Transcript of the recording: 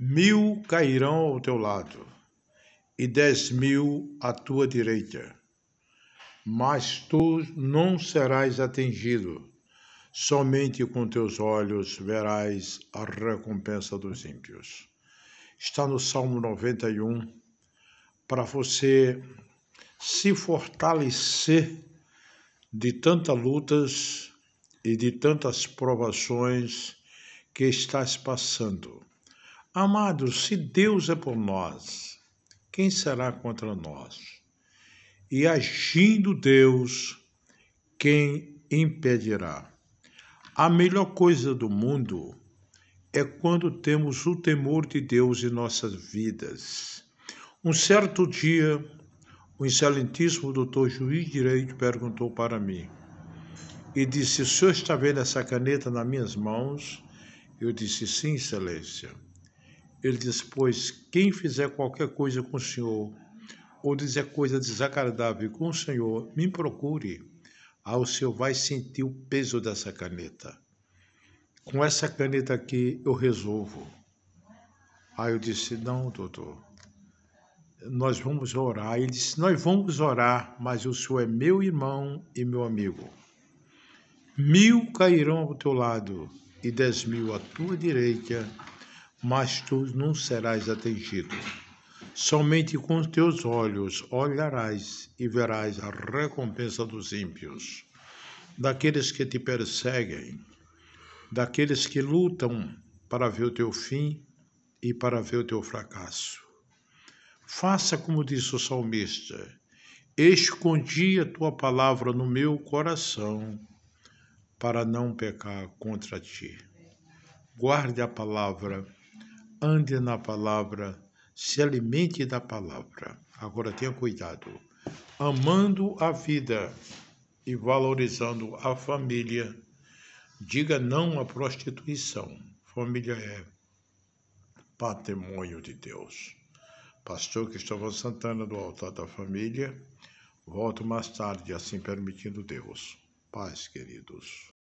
Mil cairão ao teu lado e dez mil à tua direita, mas tu não serás atingido, somente com teus olhos verás a recompensa dos ímpios. Está no Salmo 91, para você se fortalecer de tantas lutas e de tantas provações que estás passando. Amados, se Deus é por nós, quem será contra nós? E agindo Deus, quem impedirá? A melhor coisa do mundo é quando temos o temor de Deus em nossas vidas. Um certo dia, o excelentíssimo doutor juiz de direito perguntou para mim e disse: O senhor está vendo essa caneta nas minhas mãos? Eu disse: Sim, excelência. Ele disse: Pois quem fizer qualquer coisa com o Senhor, ou dizer coisa desagradável com o Senhor, me procure. Ah, o Senhor vai sentir o peso dessa caneta. Com essa caneta aqui eu resolvo. Aí eu disse: Não, doutor, nós vamos orar. Ele disse: Nós vamos orar, mas o Senhor é meu irmão e meu amigo. Mil cairão ao teu lado e dez mil à tua direita mas tu não serás atingido. Somente com teus olhos olharás e verás a recompensa dos ímpios, daqueles que te perseguem, daqueles que lutam para ver o teu fim e para ver o teu fracasso. Faça como disse o salmista: Escondi a tua palavra no meu coração, para não pecar contra ti. Guarde a palavra ande na palavra, se alimente da palavra. Agora tenha cuidado. Amando a vida e valorizando a família, diga não à prostituição. Família é patrimônio de Deus. Pastor Cristóvão Santana, do Altar da Família. Volto mais tarde, assim permitindo Deus. Paz, queridos.